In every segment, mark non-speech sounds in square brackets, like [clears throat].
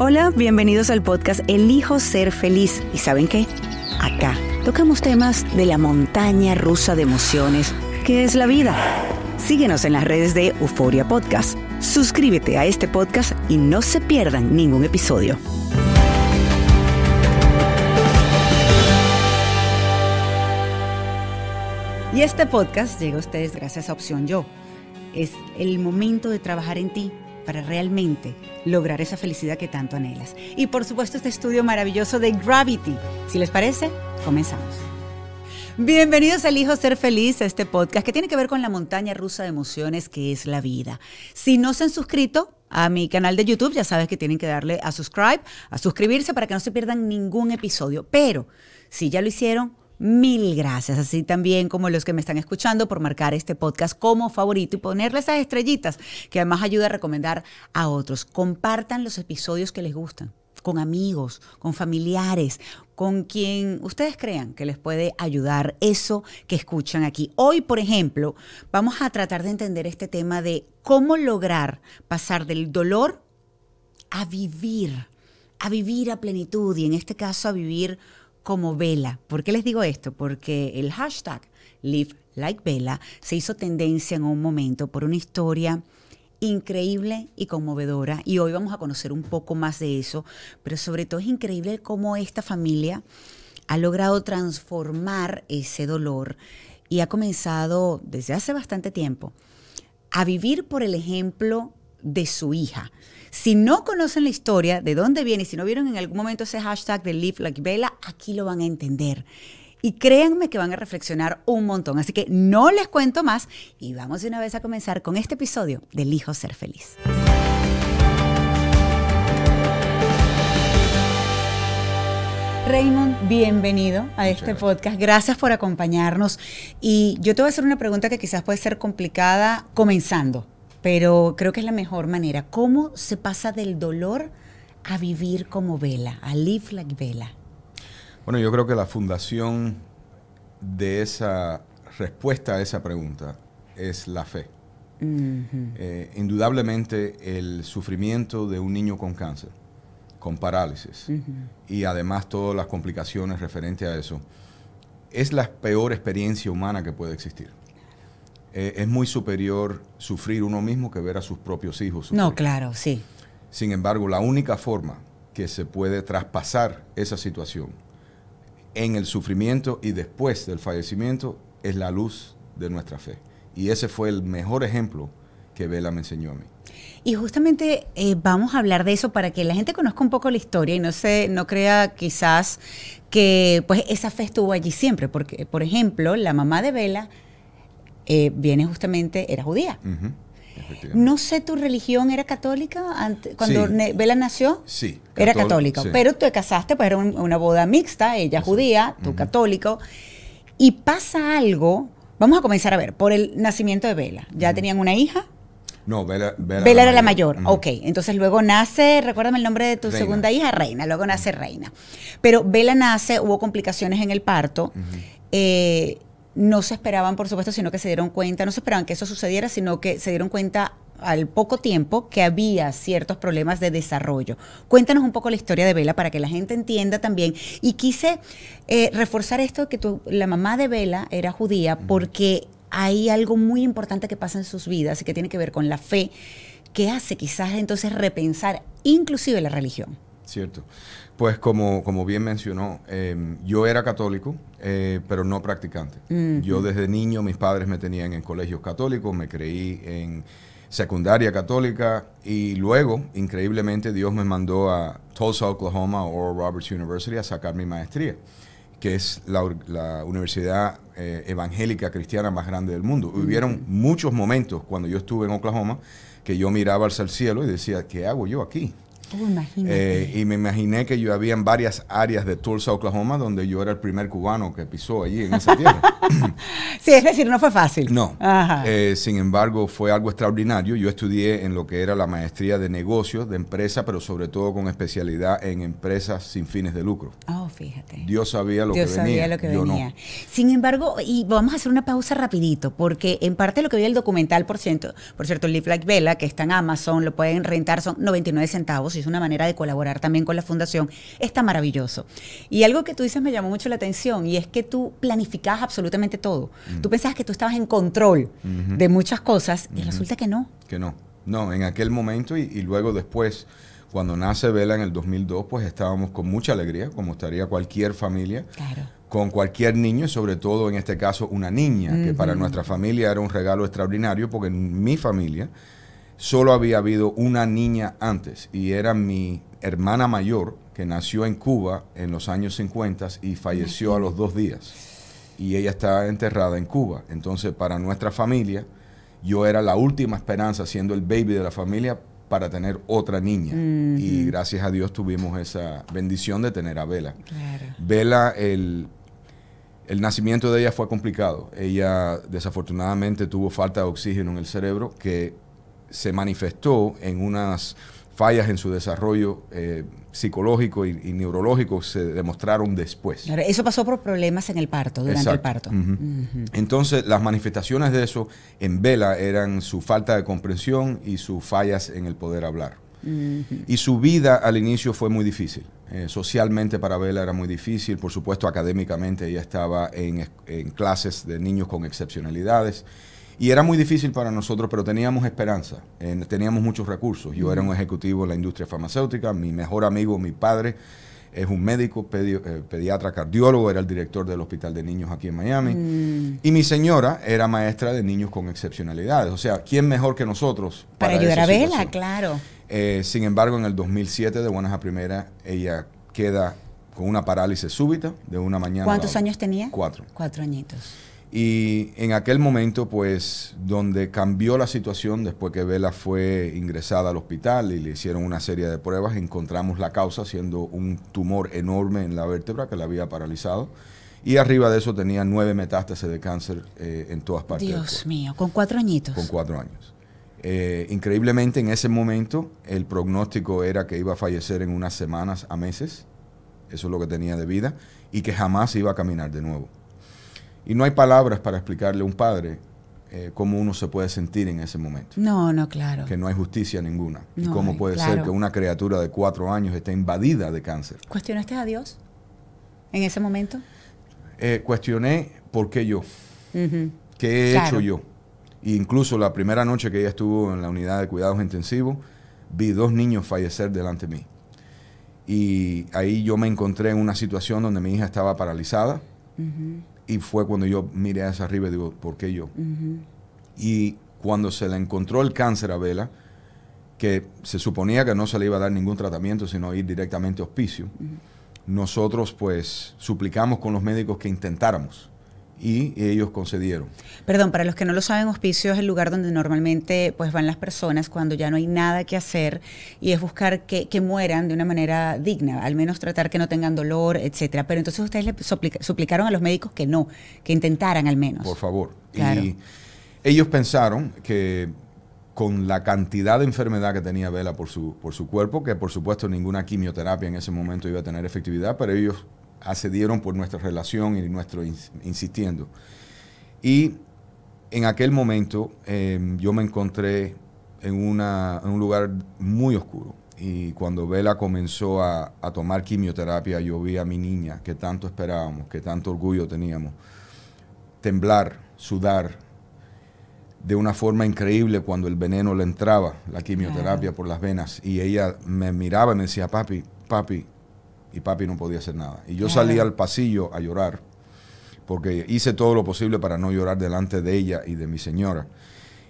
Hola, bienvenidos al podcast Elijo Ser Feliz. ¿Y saben qué? Acá tocamos temas de la montaña rusa de emociones que es la vida. Síguenos en las redes de Euforia Podcast. Suscríbete a este podcast y no se pierdan ningún episodio. Y este podcast llega a ustedes gracias a Opción Yo. Es el momento de trabajar en ti para realmente lograr esa felicidad que tanto anhelas. Y por supuesto este estudio maravilloso de Gravity. Si les parece, comenzamos. Bienvenidos al Hijo Ser Feliz, a este podcast que tiene que ver con la montaña rusa de emociones que es la vida. Si no se han suscrito a mi canal de YouTube, ya sabes que tienen que darle a subscribe, a suscribirse para que no se pierdan ningún episodio. Pero si ya lo hicieron, Mil gracias, así también como los que me están escuchando por marcar este podcast como favorito y ponerle esas estrellitas que además ayuda a recomendar a otros. Compartan los episodios que les gustan con amigos, con familiares, con quien ustedes crean que les puede ayudar eso que escuchan aquí. Hoy, por ejemplo, vamos a tratar de entender este tema de cómo lograr pasar del dolor a vivir, a vivir a plenitud y en este caso a vivir como Vela. ¿Por qué les digo esto? Porque el hashtag Live Like Vela se hizo tendencia en un momento por una historia increíble y conmovedora y hoy vamos a conocer un poco más de eso, pero sobre todo es increíble cómo esta familia ha logrado transformar ese dolor y ha comenzado desde hace bastante tiempo a vivir por el ejemplo de su hija. Si no conocen la historia, de dónde viene, si no vieron en algún momento ese hashtag de Live Like Bella, aquí lo van a entender. Y créanme que van a reflexionar un montón. Así que no les cuento más y vamos de una vez a comenzar con este episodio del Hijo Ser Feliz. Raymond, bienvenido a este podcast. Gracias por acompañarnos. Y yo te voy a hacer una pregunta que quizás puede ser complicada comenzando pero creo que es la mejor manera. ¿Cómo se pasa del dolor a vivir como vela, a live like vela? Bueno, yo creo que la fundación de esa respuesta a esa pregunta es la fe. Eh, indudablemente el sufrimiento de un niño con cáncer, con parálisis y además todas las complicaciones referentes a eso, es la peor experiencia humana que puede existir. Eh, es muy superior sufrir uno mismo que ver a sus propios hijos. No, claro, sí. Sin embargo, la única forma que se puede traspasar esa situación en el sufrimiento y después del fallecimiento es la luz de nuestra fe. Y ese fue el mejor ejemplo que Vela me enseñó a mí. Y justamente eh, vamos a hablar de eso para que la gente conozca un poco la historia y no se no crea quizás que pues esa fe estuvo allí siempre, porque por ejemplo, la mamá de Vela eh, viene justamente, era judía. No sé, tu religión era católica cuando Vela nació. Sí. era católica. Pero tú te casaste, pues era una boda mixta, ella judía, tú católico. Y pasa algo, vamos a comenzar a ver, por el nacimiento de Vela. ¿Ya tenían una hija? No, Vela, era la mayor. Ok, entonces luego nace, recuérdame el nombre de tu segunda hija, Reina, luego nace Reina. Pero Vela nace, hubo complicaciones en el parto no se esperaban, por supuesto, sino que se dieron cuenta, no se esperaban que eso sucediera, sino que se dieron cuenta al poco tiempo que había ciertos problemas de desarrollo. Cuéntanos un poco la historia de Vela para que la gente entienda también. Y quise eh, reforzar esto que la mamá de Vela era judía porque hay algo muy importante que pasa en sus vidas y que tiene que ver con la fe, que hace quizás entonces repensar inclusive la religión. Cierto. Pues como, como bien mencionó, em, yo era católico, eh, pero no practicante. Mm. Yo desde niño, mis padres me tenían en colegios católicos, me creí en secundaria católica y luego, increíblemente, Dios me mandó a Tulsa, Oklahoma, o Roberts University a sacar mi maestría, que es la, universidad eh, evangélica cristiana más grande del mundo. Mm. Hubieron muchos momentos cuando yo estuve en Oklahoma que yo miraba hacia el cielo y decía, ¿qué hago yo aquí? Oh, eh, y me imaginé que yo había en varias áreas de Tulsa, Oklahoma, donde yo era el primer cubano que pisó allí en esa tierra. [laughs] [clears throat] sí, es decir, no fue fácil. No. Eh, sin embargo, fue algo extraordinario. Yo estudié en lo que era la maestría de negocios, de empresa, pero sobre todo con especialidad en empresas sin fines de lucro. Oh, fíjate. Dios sabía lo que venía. Dios Sabía lo que venía. Sin embargo, y vamos a hacer una pausa rapidito, porque en parte lo que vi el documental, por cierto, por cierto, Live Like Vela, que está en Amazon, lo pueden rentar, son 99 centavos es una manera de colaborar también con la fundación, está maravilloso. Y algo que tú dices me llamó mucho la atención y es que tú planificabas absolutamente todo. Mm. Tú pensabas que tú estabas en control de muchas cosas y resulta que no. Que no. No, en aquel momento y, luego después cuando nace Vela en el 2002, pues estábamos con mucha alegría, como estaría cualquier familia, con cualquier niño, sobre todo en este caso una niña, que para nuestra familia era un regalo extraordinario, porque en mi familia solo había habido una niña antes y era mi hermana mayor que nació en Cuba en los años 50 y falleció a los dos días. Y ella está enterrada en Cuba. Entonces, para nuestra familia, yo era la última esperanza, siendo el baby de la familia, para tener otra niña. Y gracias a Dios tuvimos esa bendición de tener a Vela. Vela, el, el nacimiento de ella fue complicado. Ella desafortunadamente tuvo falta de oxígeno en el cerebro que se manifestó en unas fallas en su desarrollo eh, psicológico y, neurológico se demostraron después. Eso pasó por problemas en el parto, durante el parto. Entonces, las manifestaciones de eso en Vela eran su falta de comprensión y sus fallas en el poder hablar. Y su vida al inicio fue muy difícil. Eh, socialmente para Vela era muy difícil, por supuesto académicamente ella estaba en clases de niños con excepcionalidades. Y era muy difícil para nosotros, pero teníamos esperanza, teníamos muchos recursos. Yo era un ejecutivo en la industria farmacéutica, mi mejor amigo, mi padre, es un médico, eh, pediatra cardiólogo, era el director del Hospital de Niños aquí en Miami. Mm. Y mi señora era maestra de niños con excepcionalidades. O sea, ¿quién mejor que nosotros? Para, para ayudar a Vela, claro. Eh, sin embargo, en el 2007, de buenas a primeras, ella queda con una parálisis súbita de una mañana. ¿Cuántos años tenía? Cuatro. Cuatro añitos. Y en aquel momento, pues, donde cambió la situación después que Vela fue ingresada al hospital y le hicieron una serie de pruebas, encontramos la causa siendo un tumor enorme en la vértebra que la había paralizado. Y arriba de eso tenía nueve metástases de cáncer eh, en todas partes. Dios mío, con cuatro añitos. Con cuatro años. Eh, increíblemente en ese momento el pronóstico era que iba a fallecer en unas semanas a meses, eso es lo que tenía de vida, y que jamás iba a caminar de nuevo. Y no hay palabras para explicarle a un padre eh, cómo uno se puede sentir en ese momento. No, no, claro. Que no hay justicia ninguna. y cómo puede ser que una criatura de cuatro años esté invadida de cáncer. ¿Cuestionaste a Dios en ese momento? Eh, cuestioné por qué yo. ¿Qué he hecho yo? E incluso la primera noche que ella estuvo en la unidad de cuidados intensivos, vi dos niños fallecer delante de mí. Y ahí yo me encontré en una situación donde mi hija estaba paralizada. Y fue cuando yo miré hacia arriba y digo, ¿por qué yo? Y cuando se le encontró el cáncer a Vela, que se suponía que no se le iba a dar ningún tratamiento, sino ir directamente a hospicio, nosotros pues suplicamos con los médicos que intentáramos y ellos concedieron. Perdón, para los que no lo saben, hospicio es el lugar donde normalmente pues van las personas cuando ya no hay nada que hacer y es buscar que, mueran de una manera digna, al menos tratar que no tengan dolor, etcétera. Pero entonces ustedes le suplicaron a los médicos que no, que intentaran al menos. Por favor. Y ellos pensaron que con la cantidad de enfermedad que tenía Vela por su, por su cuerpo, que por supuesto ninguna quimioterapia en ese momento iba a tener efectividad, pero ellos accedieron por nuestra relación y nuestro insistiendo. Y en aquel momento em, yo me encontré en, en, un lugar muy oscuro. Y cuando Vela comenzó a, a, tomar quimioterapia, yo vi a mi niña, que tanto esperábamos, que tanto orgullo teníamos, temblar, sudar, de una forma increíble cuando el veneno le entraba, la quimioterapia por las venas. Y ella me miraba y me decía, papi, papi, y papi no podía hacer nada. Y yo salí al pasillo a llorar, porque hice todo lo posible para no llorar delante de ella y de mi señora.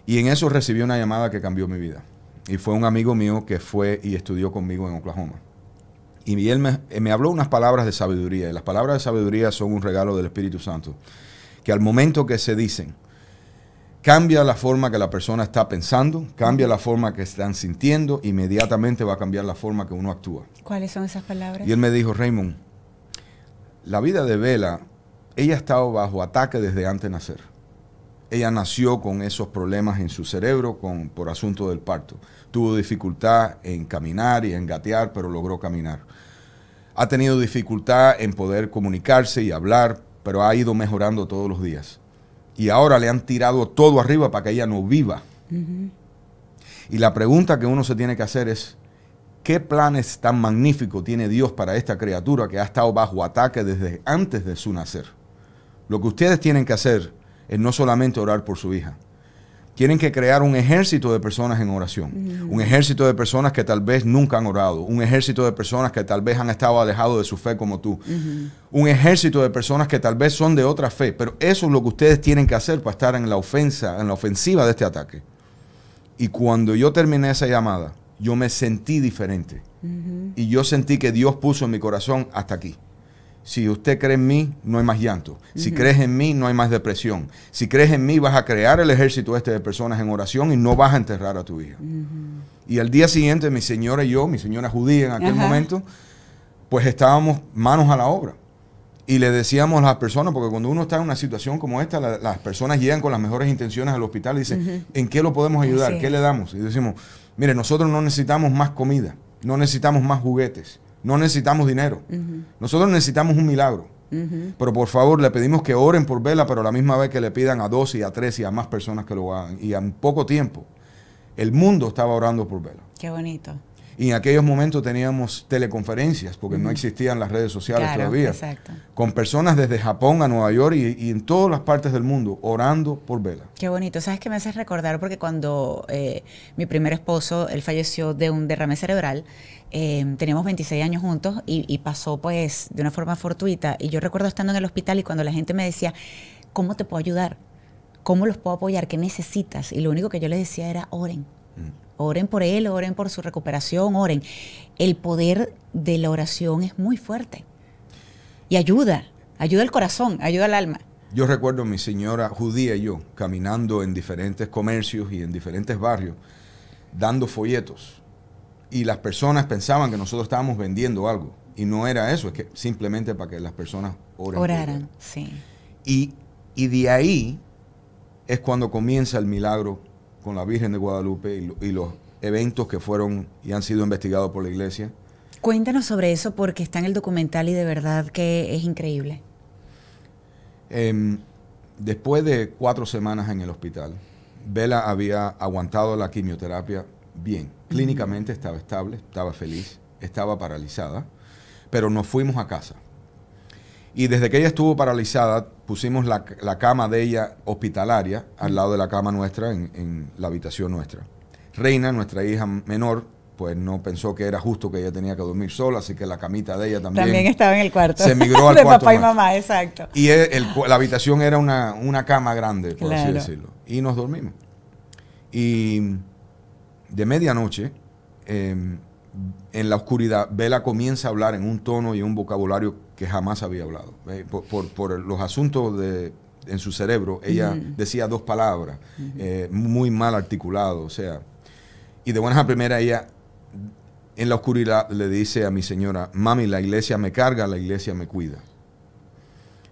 Y en eso recibí una llamada que cambió mi vida. Y fue un amigo mío que fue y estudió conmigo en Oklahoma. Y él me eh, habló unas palabras de sabiduría. Y las palabras de sabiduría son un regalo del Espíritu Santo. Que al momento que se dicen, cambia la forma que la persona está pensando, cambia la forma que están sintiendo, inmediatamente va a cambiar la forma que uno actúa. ¿Cuáles son esas palabras? Y él me dijo, Raymond, la vida de Vela, ella ha estado bajo ataque desde antes de nacer. Ella nació con esos problemas en su cerebro con, por asunto del parto. Tuvo dificultad en caminar y en gatear, pero logró caminar. Ha tenido dificultad en poder comunicarse y hablar, pero ha ido mejorando todos los días y ahora le han tirado todo arriba para que ella no viva. Y la pregunta que uno se tiene que hacer es, ¿qué planes tan magníficos tiene Dios para esta criatura que ha estado bajo ataque desde antes de su nacer? Lo que ustedes tienen que hacer es no solamente orar por su hija, tienen que crear un ejército de personas en oración, un ejército de personas que tal vez nunca han orado, un ejército de personas que tal vez han estado alejados de su fe como tú, un ejército de personas que tal vez son de otra fe, pero eso es lo que ustedes tienen que hacer para estar en la ofensa, en la ofensiva de este ataque. Y cuando yo terminé esa llamada, yo me sentí diferente. Y yo sentí que Dios puso en mi corazón hasta aquí. Si usted cree en mí, no hay más llanto. Si crees en mí, no hay más depresión. Si crees en mí, vas a crear el ejército este de personas en oración y no vas a enterrar a tu hija. Y al día siguiente, mi señora y yo, mi señora judía en aquel momento, pues estábamos manos a la obra. Y le decíamos a las personas, porque cuando uno está en una situación como esta, las personas llegan con las mejores intenciones al hospital y dicen, ¿en qué lo podemos ayudar? ¿Qué le damos? Y decimos, mire, nosotros no necesitamos más comida, no necesitamos más juguetes no necesitamos dinero. Nosotros necesitamos un milagro. Pero por favor, le pedimos que oren por vela, pero a la misma vez que le pidan a dos y a tres y a más personas que lo hagan. Y en poco tiempo, el mundo estaba orando por vela. Qué bonito. Y en aquellos momentos teníamos teleconferencias, porque no existían las redes sociales todavía. Con personas desde Japón a Nueva York y, en todas las partes del mundo, orando por Vela. Qué bonito. ¿Sabes qué me haces recordar? Porque cuando eh, mi primer esposo, él falleció de un derrame cerebral, eh, teníamos 26 años juntos y, pasó pues de una forma fortuita. Y yo recuerdo estando en el hospital y cuando la gente me decía, ¿cómo te puedo ayudar? ¿Cómo los puedo apoyar? ¿Qué necesitas? Y lo único que yo les decía era, oren. Mm. Oren por él, oren por su recuperación, oren. El poder de la oración es muy fuerte y ayuda, ayuda al corazón, ayuda al alma. Yo recuerdo a mi señora judía y yo caminando en diferentes comercios y en diferentes barrios dando folletos y las personas pensaban que nosotros estábamos vendiendo algo y no era eso, es que simplemente para que las personas oraran. oraran. Sí. Y, y de ahí es cuando comienza el milagro con la Virgen de Guadalupe y, los eventos que fueron y han sido investigados por la iglesia. Cuéntanos sobre eso porque está en el documental y de verdad que es increíble. Em, después de cuatro semanas en el hospital, Vela había aguantado la quimioterapia bien. Clínicamente estaba estable, estaba feliz, estaba paralizada, pero nos fuimos a casa. Y desde que ella estuvo paralizada, pusimos la, cama de ella hospitalaria al lado de la cama nuestra, en, la habitación nuestra. Reina, nuestra hija menor, pues no pensó que era justo que ella tenía que dormir sola, así que la camita de ella también. También estaba en el cuarto. Se [laughs] migró al de papá y mamá, exacto. Y la habitación era una, cama grande, por así decirlo. Y nos dormimos. Y de medianoche, em, en la oscuridad, Vela comienza a hablar en un tono y un vocabulario que jamás había hablado. Eh, por, los asuntos en su cerebro, ella decía dos palabras, eh, muy mal articulado, o sea. Y de buenas a primera ella en la oscuridad le dice a mi señora, mami, la iglesia me carga, la iglesia me cuida.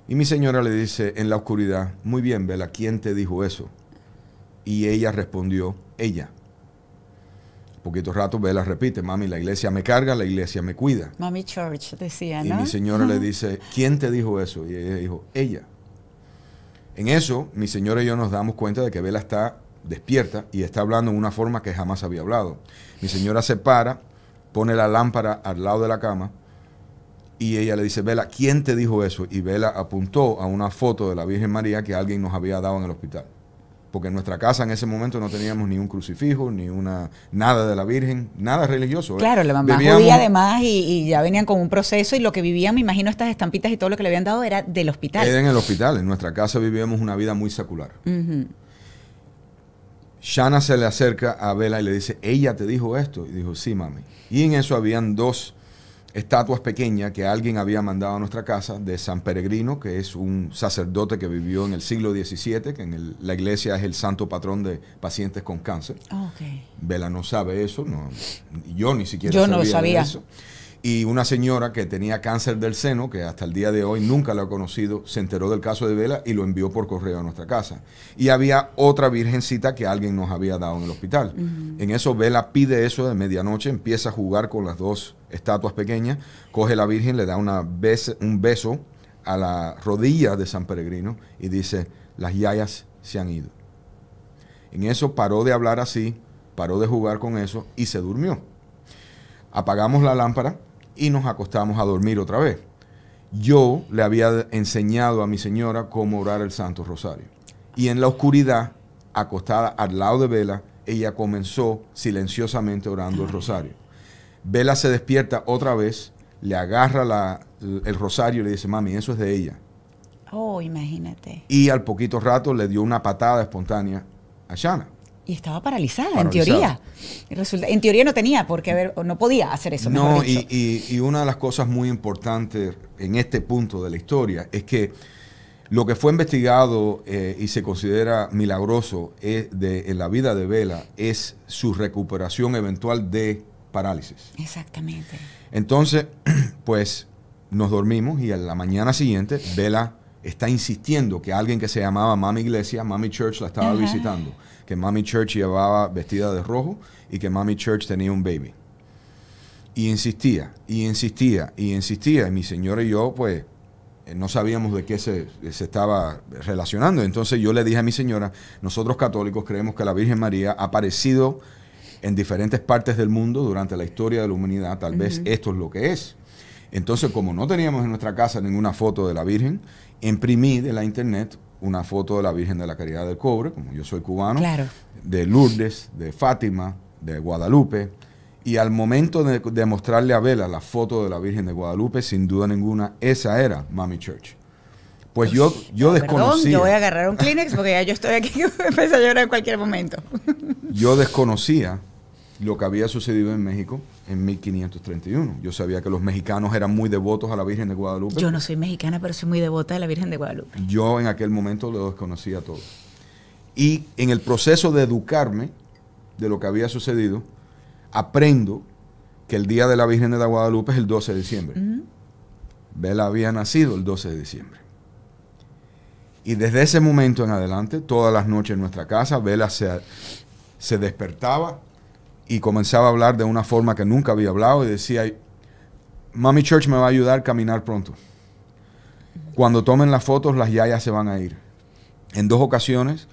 Y mi señora le dice en la oscuridad, muy bien, Vela, ¿quién te dijo eso? Y ella respondió, ella poquito rato Vela repite, mami, la iglesia me carga, la iglesia me cuida. Mami Church decía, ¿no? Y mi señora le dice, ¿quién te dijo eso? Y ella dijo, ella. En eso, mi señora y yo nos damos cuenta de que Vela está despierta y está hablando en una forma que jamás había hablado. Mi señora se para, pone la lámpara al lado de la cama y ella le dice, Vela, ¿quién te dijo eso? Y Vela apuntó a una foto de la Virgen María que alguien nos había dado en el hospital porque en nuestra casa en ese momento no teníamos ni un crucifijo, ni una nada de la Virgen, nada religioso. ¿eh? Claro, la mamá además y, ya venían con un proceso y lo que vivían, me imagino, estas estampitas y todo lo que le habían dado era del hospital. Era en el hospital, en nuestra casa vivíamos una vida muy secular. Shana se le acerca a Vela y le dice, ella te dijo esto. Y dijo, sí, mami. Y en eso habían dos estatuas pequeñas que alguien había mandado a nuestra casa de San Peregrino, que es un sacerdote que vivió en el siglo XVII, que en la iglesia es el santo patrón de pacientes con cáncer. Ah, Vela no sabe eso, no, yo ni siquiera sabía, no sabía. eso. Y una señora que tenía cáncer del seno, que hasta el día de hoy nunca la ha conocido, se enteró del caso de Vela y lo envió por correo a nuestra casa. Y había otra virgencita que alguien nos había dado en el hospital. En eso Vela pide eso de medianoche, empieza a jugar con las dos estatuas pequeñas, coge la Virgen, le da una un beso a la rodilla de San Peregrino y dice, las yayas se han ido. En eso paró de hablar así, paró de jugar con eso y se durmió. Apagamos la lámpara y nos acostamos a dormir otra vez. Yo le había enseñado a mi señora cómo orar el Santo Rosario. Y en la oscuridad, acostada al lado de Vela, ella comenzó silenciosamente orando el Rosario Vela se despierta otra vez, le agarra el rosario y le dice, mami, eso es de ella. Oh, imagínate. Y al poquito rato le dio una patada espontánea a Shana. Y estaba paralizada, en teoría. en teoría no tenía porque haber, no podía hacer eso. No, y, y, una de las cosas muy importantes en este punto de la historia es que lo que fue investigado eh, y se considera milagroso eh, en la vida de Vela es su recuperación eventual de parálisis. Exactamente. Entonces, [clears throat] pues nos dormimos y a la mañana siguiente Vela está insistiendo que alguien que se llamaba Mami Iglesia, Mami Church la estaba visitando, que Mami Church llevaba vestida de rojo y que Mami Church tenía un baby. Y insistía, y insistía, y insistía. Y mi señora y yo, pues, eh, no sabíamos de qué se, se, estaba relacionando. Entonces yo le dije a mi señora, nosotros católicos creemos que la Virgen María ha aparecido en diferentes partes del mundo durante la historia de la humanidad. Tal vez esto es lo que es. Entonces, como no teníamos en nuestra casa ninguna foto de la Virgen, imprimí de la internet una foto de la Virgen de la Caridad del Cobre, como yo soy cubano, de Lourdes, de Fátima, de Guadalupe. Y al momento de, de mostrarle a Vela la foto de la Virgen de Guadalupe, sin duda ninguna, esa era Mami Church. Pues yo, pues, yo oh, desconocía. Perdón, yo voy a agarrar un Kleenex porque ya yo estoy aquí que [laughs] a llorar en cualquier momento. [laughs] yo desconocía lo que había sucedido en México en 1531. Yo sabía que los mexicanos eran muy devotos a la Virgen de Guadalupe. Yo no soy mexicana, pero soy muy devota de la Virgen de Guadalupe. Yo en aquel momento lo desconocía todo. Y en el proceso de educarme de lo que había sucedido, aprendo que el día de la Virgen de Guadalupe es el 12 de diciembre. Vela Bella había nacido el 12 de diciembre. Y desde ese momento en adelante, todas las noches en nuestra casa, Vela se, se despertaba y comenzaba a hablar de una forma que nunca había hablado y decía, Mami Church me va a ayudar a caminar pronto. Cuando tomen las fotos, las yayas se van a ir. En dos ocasiones,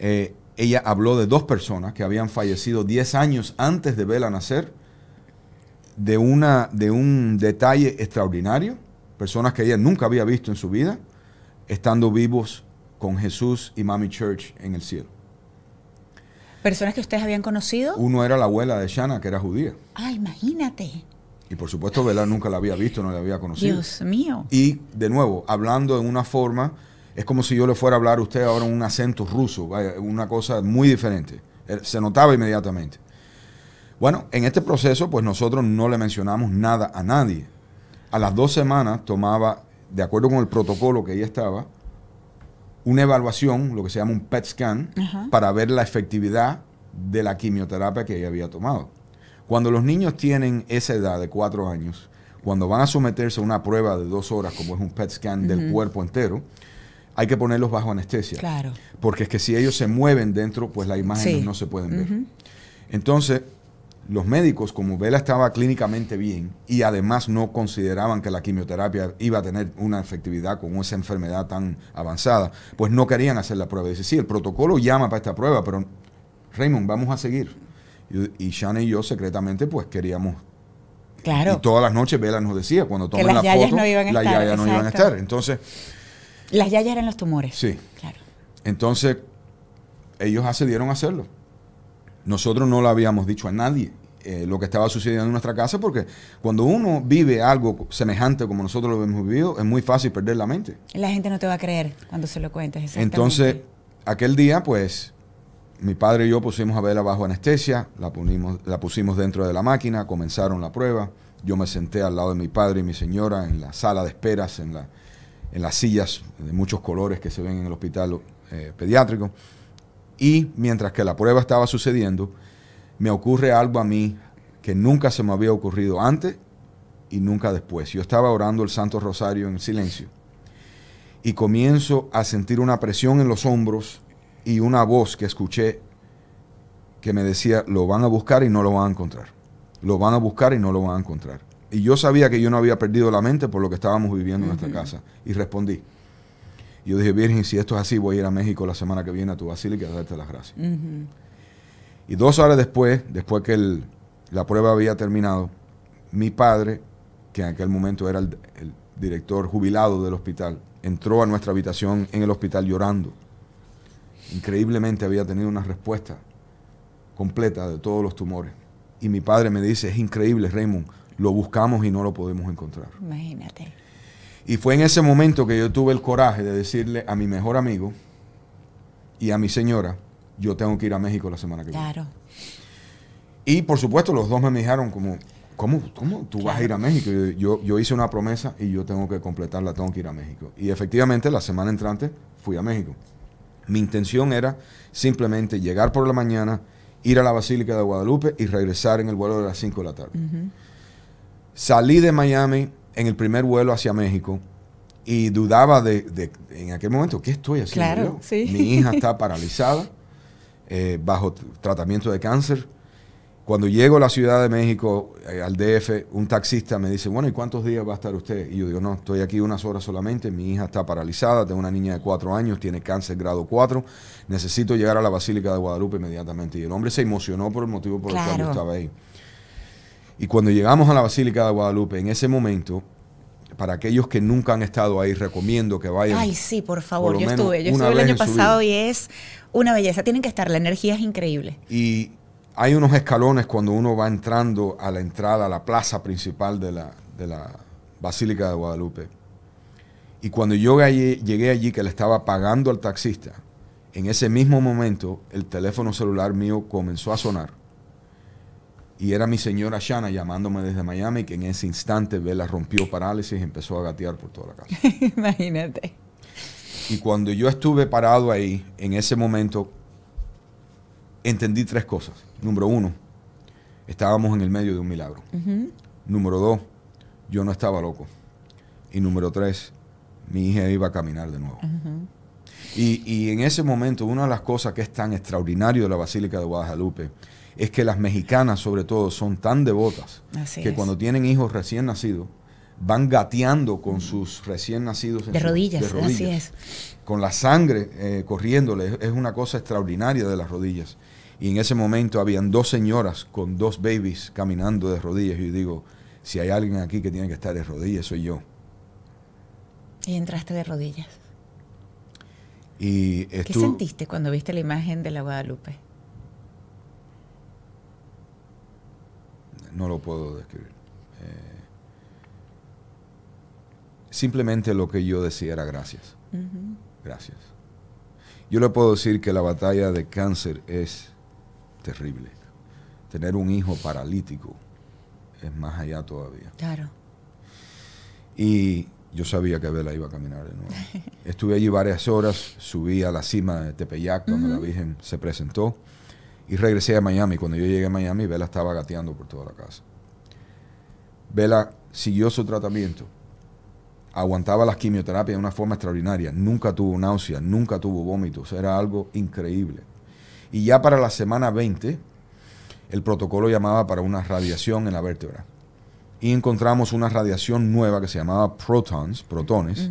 eh, ella habló de dos personas que habían fallecido 10 años antes de Vela nacer, de, una, de un detalle extraordinario, personas que ella nunca había visto en su vida, estando vivos con Jesús y Mami Church en el cielo. ¿Personas que ustedes habían conocido? Uno era la abuela de Shana, que era judía. Ah, imagínate. Y por supuesto, Vela nunca la había visto, no la había conocido. Dios mío. Y de nuevo, hablando en una forma, es como si yo le fuera a hablar a usted ahora en un acento ruso, una cosa muy diferente. Eh, se notaba inmediatamente. Bueno, en este proceso, pues nosotros no le mencionamos nada a nadie. A las dos semanas tomaba de acuerdo con el protocolo que ella estaba, una evaluación, lo que se llama un PET scan, para ver la efectividad de la quimioterapia que ella había tomado. Cuando los niños tienen esa edad de cuatro años, cuando van a someterse a una prueba de dos horas, como es un PET scan del cuerpo entero, hay que ponerlos bajo anestesia. Claro. Porque es que si ellos se mueven dentro, pues las imágenes no se pueden ver. Entonces, los médicos, como Vela estaba clínicamente bien y además no consideraban que la quimioterapia iba a tener una efectividad con esa enfermedad tan avanzada, pues no querían hacer la prueba. Dice, sí, el protocolo llama para esta prueba, pero Raymond, vamos a seguir. Y, y y yo secretamente pues queríamos... Claro. Y todas las noches Vela nos decía, cuando tomen la foto, no las yayas no iban a estar. Entonces... Las yayas eran los tumores. Sí. Claro. Entonces, ellos accedieron a hacerlo. Nosotros no le habíamos dicho a nadie eh, lo que estaba sucediendo en nuestra casa, porque cuando uno vive algo semejante como nosotros lo hemos vivido, es muy fácil perder la mente. La gente no te va a creer cuando se lo cuentes. Entonces, aquel día, pues, mi padre y yo pusimos a ver bajo anestesia, la, pusimos la pusimos dentro de la máquina, comenzaron la prueba. Yo me senté al lado de mi padre y mi señora en la sala de esperas, en, la, en las sillas de muchos colores que se ven en el hospital eh, pediátrico. Y mientras que la prueba estaba sucediendo, me ocurre algo a mí que nunca se me había ocurrido antes y nunca después. Yo estaba orando el Santo Rosario en silencio y comienzo a sentir una presión en los hombros y una voz que escuché que me decía, lo van a buscar y no lo van a encontrar. Lo van a buscar y no lo van a encontrar. Y yo sabía que yo no había perdido la mente por lo que estábamos viviendo en nuestra casa. Y respondí, yo dije, Virgen, si esto es así, voy a ir a México la semana que viene a tu basílica a darte las gracias. Y dos horas después, después que la prueba había terminado, mi padre, que en aquel momento era el director jubilado del hospital, entró a nuestra habitación en el hospital llorando. Increíblemente había tenido una respuesta completa de todos los tumores. Y mi padre me dice, es increíble, Raymond, lo buscamos y no lo podemos encontrar. Imagínate. Y fue en ese momento que yo tuve el coraje de decirle a mi mejor amigo y a mi señora, yo tengo que ir a México la semana que viene. Claro. Y por supuesto los dos me dijeron como, ¿cómo, cómo tú vas a ir a México? Yo, yo, hice una promesa y yo tengo que completarla, tengo que ir a México. Y efectivamente la semana entrante fui a México. Mi intención era simplemente llegar por la mañana, ir a la Basílica de Guadalupe y regresar en el vuelo de las 5 de la tarde. Salí de Miami en el primer vuelo hacia México y dudaba de, en aquel momento, ¿qué estoy haciendo? Mi hija está paralizada, eh, bajo tratamiento de cáncer. Cuando llego a la Ciudad de México, eh, al DF, un taxista me dice, bueno, ¿y cuántos días va a estar usted? Y yo digo, no, estoy aquí unas horas solamente, mi hija está paralizada, tengo una niña de cuatro años, tiene cáncer grado 4, necesito llegar a la Basílica de Guadalupe inmediatamente. Y el hombre se emocionó por el motivo por el cual yo estaba ahí. Y cuando llegamos a la Basílica de Guadalupe, en ese momento, para aquellos que nunca han estado ahí, recomiendo que vayan. Ay, sí, por favor, yo estuve, yo estuve el año pasado y es una belleza, tienen que estar, la energía es increíble. Y hay unos escalones cuando uno va entrando a la entrada, a la plaza principal de la, Basílica de Guadalupe. Y cuando yo llegué allí, que le estaba pagando al taxista, en ese mismo momento el teléfono celular mío comenzó a sonar y era mi señora Shana llamándome desde Miami, que en ese instante Bella rompió parálisis y empezó a gatear por toda la casa. [laughs] Imagínate. Y cuando yo estuve parado ahí, en ese momento, entendí tres cosas. Número uno, estábamos en el medio de un milagro. Número dos, yo no estaba loco. Y número tres, mi hija iba a caminar de nuevo. y, y en ese momento, una de las cosas que es tan extraordinario de la Basílica de Guadalupe es que las mexicanas sobre todo son tan devotas que cuando tienen hijos recién nacidos, van gateando con sus recién nacidos de, rodillas, así es. Con la sangre eh, corriéndole, es una cosa extraordinaria de las rodillas. Y en ese momento habían dos señoras con dos babies caminando de rodillas. Y yo digo, si hay alguien aquí que tiene que estar de rodillas, soy yo. Y entraste de rodillas. Y ¿Qué sentiste cuando viste la imagen de la Guadalupe? no lo puedo describir. Eh, simplemente lo que yo decía era gracias. Gracias. Yo le puedo decir que la batalla de cáncer es terrible. Tener un hijo paralítico es más allá todavía. Claro. Y yo sabía que Vela iba a caminar de nuevo. [laughs] Estuve allí varias horas, subí a la cima de Tepeyac, donde la Virgen se presentó. Y regresé a Miami. Cuando yo llegué a Miami, Vela estaba gateando por toda la casa. Vela siguió su tratamiento. Aguantaba las quimioterapias de una forma extraordinaria. Nunca tuvo náuseas, nunca tuvo vómitos. Era algo increíble. Y ya para la semana 20, el protocolo llamaba para una radiación en la vértebra. Y encontramos una radiación nueva que se llamaba protons, protones,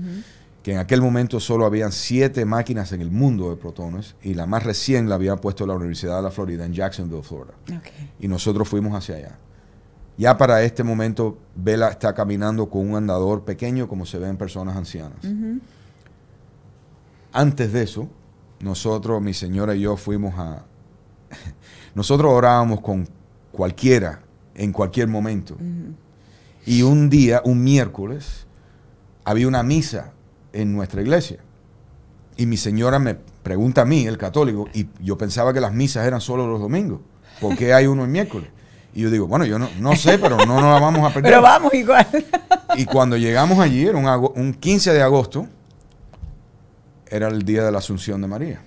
que en aquel momento solo habían siete máquinas en el mundo de protones y la más recién la había puesto la Universidad de la Florida en Jacksonville, Florida. Y nosotros fuimos hacia allá. Ya para este momento, Vela está caminando con un andador pequeño como se ve en personas ancianas. Antes de eso, nosotros, mi señora y yo fuimos a... [laughs] nosotros orábamos con cualquiera, en cualquier momento. Y un día, un miércoles, había una misa en nuestra iglesia. Y mi señora me pregunta a mí, el católico, y yo pensaba que las misas eran solo los domingos. ¿Por qué hay uno el miércoles? Y yo digo, bueno, yo no, no sé, pero no nos la vamos a perder. Pero vamos igual. Y cuando llegamos allí, era un, un 15 de agosto, era el día de la Asunción de María.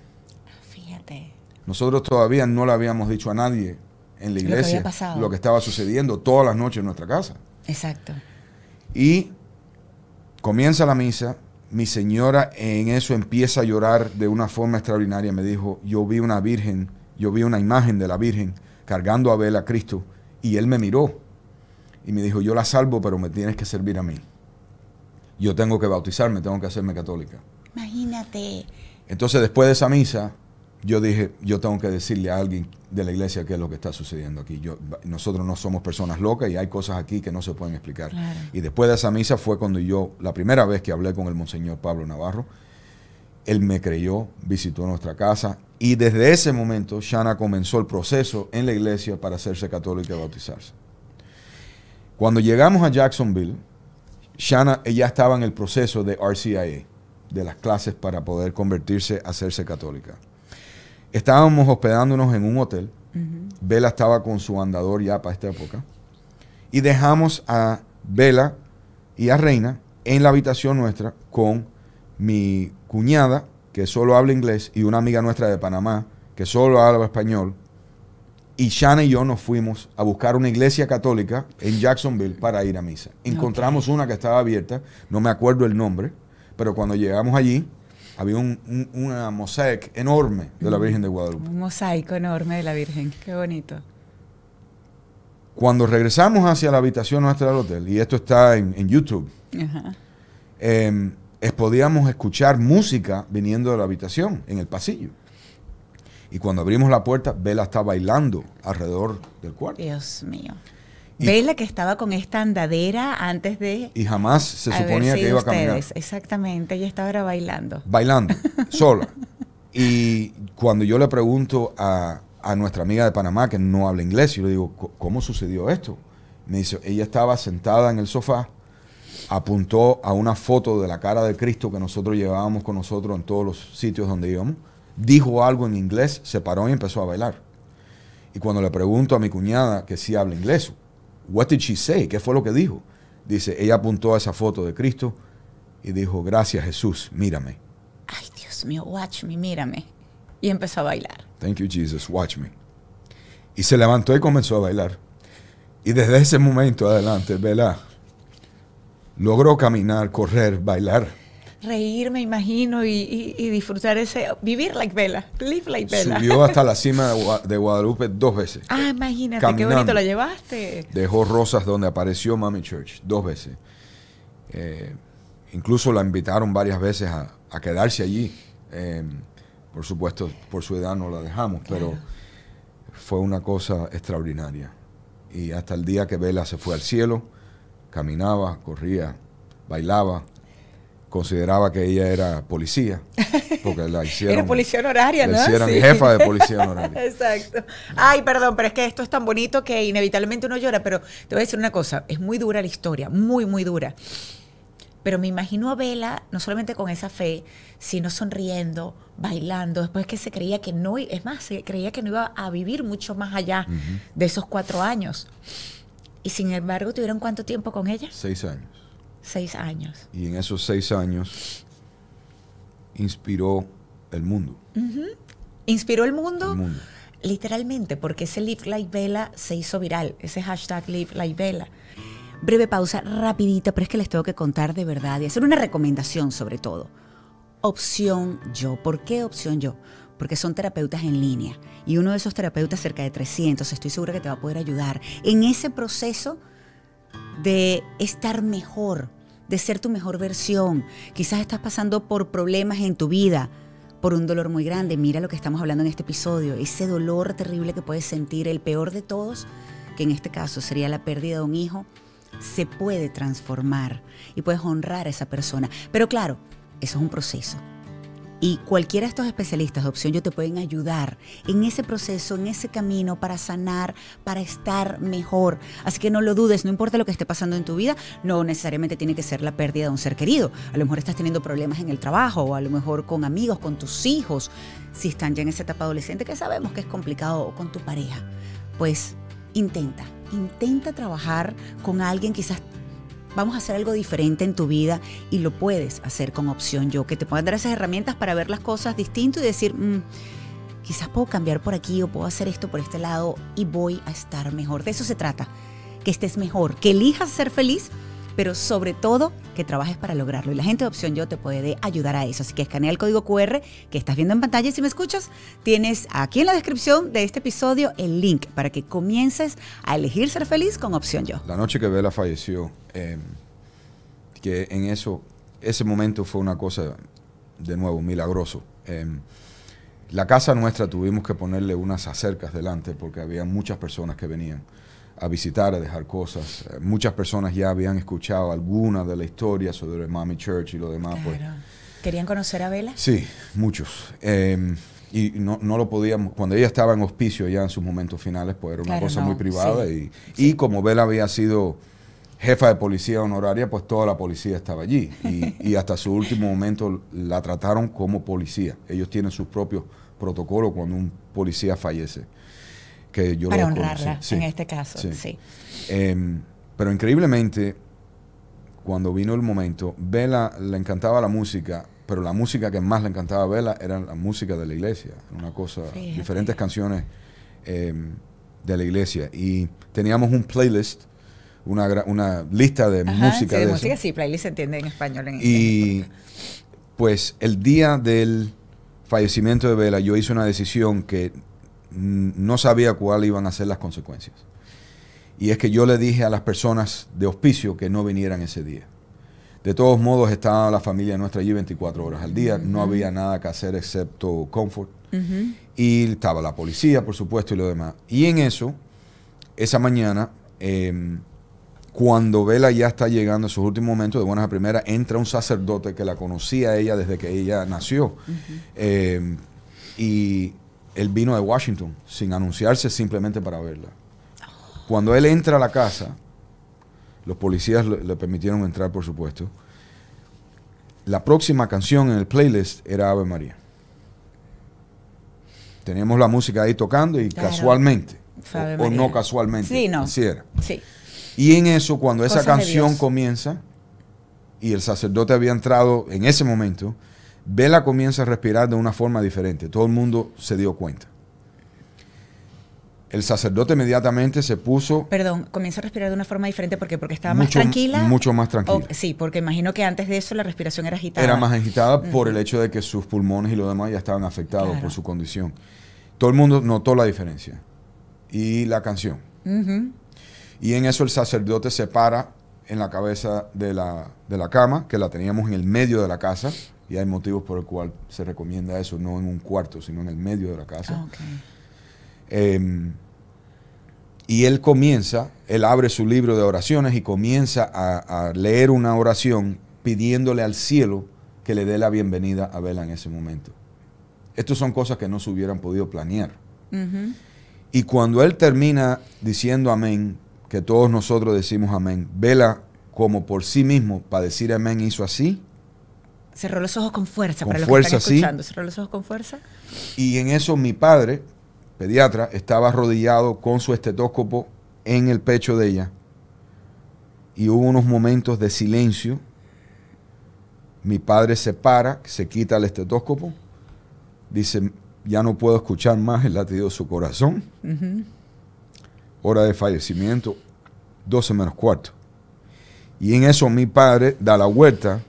Fíjate. Nosotros todavía no le habíamos dicho a nadie en la iglesia lo que, lo que estaba sucediendo todas las noches en nuestra casa. Exacto. Y comienza la misa, mi señora en eso empieza a llorar de una forma extraordinaria. Me dijo, yo vi una virgen, yo vi una imagen de la virgen cargando a Abel a Cristo y él me miró y me dijo, yo la salvo, pero me tienes que servir a mí. Yo tengo que bautizarme, tengo que hacerme católica. Imagínate. Entonces después de esa misa, yo dije, yo tengo que decirle a alguien de la iglesia qué es lo que está sucediendo aquí. Yo, nosotros no somos personas locas y hay cosas aquí que no se pueden explicar. Y después de esa misa fue cuando yo, la primera vez que hablé con el Monseñor Pablo Navarro, él me creyó, visitó nuestra casa y desde ese momento Shana comenzó el proceso en la iglesia para hacerse católica y bautizarse. Cuando llegamos a Jacksonville, Shana ya estaba en el proceso de RCIA, de las clases para poder convertirse, a hacerse católica. Estábamos hospedándonos en un hotel. Vela estaba con su andador ya para esta época. Y dejamos a Vela y a Reina en la habitación nuestra con mi cuñada, que solo habla inglés, y una amiga nuestra de Panamá, que solo habla español. Y Shana y yo nos fuimos a buscar una iglesia católica en Jacksonville para ir a misa. Encontramos una que estaba abierta, no me acuerdo el nombre, pero cuando llegamos allí, había un, un, una enorme de la Virgen de Guadalupe. Un mosaico enorme de la Virgen, qué bonito. Cuando regresamos hacia la habitación nuestra del hotel, y esto está en, YouTube, em, podíamos escuchar música viniendo de la habitación, en el pasillo. Y cuando abrimos la puerta, Bella está bailando alrededor del cuarto. Dios mío la que estaba con esta andadera antes de... Y jamás se suponía que iba a caminar. Exactamente, ella estaba ahora bailando. Bailando, [laughs] sola. Y cuando yo le pregunto a, a, nuestra amiga de Panamá, que no habla inglés, yo le digo, ¿cómo sucedió esto? Me dice, ella estaba sentada en el sofá, apuntó a una foto de la cara de Cristo que nosotros llevábamos con nosotros en todos los sitios donde íbamos, dijo algo en inglés, se paró y empezó a bailar. Y cuando le pregunto a mi cuñada, que sí habla inglés, What did she say? ¿Qué fue lo que dijo? Dice, ella apuntó a esa foto de Cristo y dijo, gracias Jesús, mírame. Ay, Dios mío, watch me, mírame. Y empezó a bailar. Thank you Jesus, watch me. Y se levantó y comenzó a bailar. Y desde ese momento adelante, Vela logró caminar, correr, bailar reírme imagino, y, disfrutar ese, vivir like Vela, live like Vela. Subió [laughs] hasta la cima de, Guadalupe dos veces. Ah, imagínate, qué bonito la llevaste. Dejó rosas donde apareció Mami Church, dos veces. Eh, incluso la invitaron varias veces a, quedarse allí. Eh, por supuesto, por su edad no la dejamos, pero fue una cosa extraordinaria. Y hasta el día que Vela se fue al cielo, caminaba, corría, bailaba consideraba que ella era policía, porque la [laughs] hicieron... era policía honoraria, ¿no? La jefa de policía honoraria. [laughs] Exacto. Ay, perdón, pero es que esto es tan bonito que inevitablemente uno llora, pero te voy a decir una cosa, es muy dura la historia, muy, muy dura. Pero me imagino a Vela, no solamente con esa fe, sino sonriendo, bailando, después que se creía que no, es más, se creía que no iba a vivir mucho más allá de esos cuatro años. Y sin embargo, ¿tuvieron cuánto tiempo con ella? Seis años. Seis años. Y en esos seis años inspiró el mundo. Inspiró el mundo, literalmente, porque ese Live Like Vela se hizo viral, ese hashtag Live Like Vela. Breve pausa, rapidita, pero es que les tengo que contar de verdad y hacer una recomendación sobre todo. Opción Yo. ¿Por qué Opción Yo? Porque son terapeutas en línea y uno de esos terapeutas, cerca de 300, estoy segura que te va a poder ayudar en ese proceso de estar mejor de ser tu mejor versión. Quizás estás pasando por problemas en tu vida, por un dolor muy grande. Mira lo que estamos hablando en este episodio, ese dolor terrible que puedes sentir, el peor de todos, que en este caso sería la pérdida de un hijo, se puede transformar y puedes honrar a esa persona. Pero claro, eso es un proceso. Y cualquiera de estos especialistas de opción yo te pueden ayudar en ese proceso, en ese camino para sanar, para estar mejor. Así que no lo dudes, no importa lo que esté pasando en tu vida, no necesariamente tiene que ser la pérdida de un ser querido. A lo mejor estás teniendo problemas en el trabajo o a lo mejor con amigos, con tus hijos, si están ya en esa etapa adolescente que sabemos que es complicado o con tu pareja. Pues intenta, intenta trabajar con alguien quizás vamos a hacer algo diferente en tu vida y lo puedes hacer con opción yo, que te puedan dar esas herramientas para ver las cosas distinto y decir, mm, quizás puedo cambiar por aquí o puedo hacer esto por este lado y voy a estar mejor. De eso se trata, que estés mejor, que elijas ser feliz pero sobre todo que trabajes para lograrlo. Y la gente de Opción Yo te puede ayudar a eso. Así que escanea el código QR que estás viendo en pantalla y si me escuchas, tienes aquí en la descripción de este episodio el link para que comiences a elegir ser feliz con Opción Yo. La noche que Vela falleció, em, que en eso, ese momento fue una cosa, de nuevo, milagroso. Em, la casa nuestra tuvimos que ponerle unas acercas delante porque había muchas personas que venían a visitar, a dejar cosas. Eh, muchas personas ya habían escuchado alguna de la historia sobre Mami Church y lo demás. Pues. ¿Querían conocer a Vela? Sí, muchos. Em, y no, lo podíamos, cuando ella estaba en hospicio ya en sus momentos finales, pues era una cosa muy privada. Y, como Vela había sido jefa de policía honoraria, pues toda la policía estaba allí. Y, [laughs] y hasta su último momento la trataron como policía. Ellos tienen sus propios protocolos cuando un policía fallece que yo Para honrarla, en este caso, sí. Em, pero increíblemente, cuando vino el momento, Vela le encantaba la música, pero la música que más le encantaba a Vela era la música de la iglesia. Una cosa, diferentes canciones em, de la iglesia. Y teníamos un playlist una, lista de música. de, sí, playlist se entiende en español. y pues el día del fallecimiento de Vela, yo hice una decisión que no sabía cuál iban a ser las consecuencias. Y es que yo le dije a las personas de hospicio que no vinieran ese día. De todos modos, estaba la familia nuestra allí 24 horas al día, no había nada que hacer excepto confort. Y estaba la policía, por supuesto, y lo demás. Y en eso, esa mañana, em, cuando Vela ya está llegando a sus últimos momentos, de buenas a primeras, entra un sacerdote que la conocía a ella desde que ella nació. Em, y él vino de Washington sin anunciarse simplemente para verla. Cuando él entra a la casa, los policías le, permitieron entrar, por supuesto. La próxima canción en el playlist era Ave María. Teníamos la música ahí tocando y casualmente, o, no casualmente, sí, era. Sí. Y en eso, cuando esa canción comienza, y el sacerdote había entrado en ese momento, Vela comienza a respirar de una forma diferente. Todo el mundo se dio cuenta. El sacerdote inmediatamente se puso. Perdón, comienza a respirar de una forma diferente porque porque estaba más tranquila. Mucho más tranquila. Oh, sí, porque imagino que antes de eso la respiración era agitada. Era más agitada por el hecho de que sus pulmones y lo demás ya estaban afectados por su condición. Todo el mundo notó la diferencia y la canción. Y en eso el sacerdote se para en la cabeza de la, de la cama que la teníamos en el medio de la casa y hay motivos por el cual se recomienda eso, no en un cuarto, sino en el medio de la casa. Ah, em, y él comienza, él abre su libro de oraciones y comienza a, leer una oración pidiéndole al cielo que le dé la bienvenida a Vela en ese momento. Estas son cosas que no se hubieran podido planear. Y cuando él termina diciendo amén, que todos nosotros decimos amén, Vela como por sí mismo para decir amén hizo así, Cerró los ojos con fuerza, para los que escuchando. Cerró los ojos con fuerza. Y en eso mi padre, pediatra, estaba arrodillado con su estetóscopo en el pecho de ella. Y hubo unos momentos de silencio. Mi padre se para, se quita el estetóscopo, dice, ya no puedo escuchar más el latido de su corazón. Hora de fallecimiento, 12 menos cuarto. Y en eso mi padre da la vuelta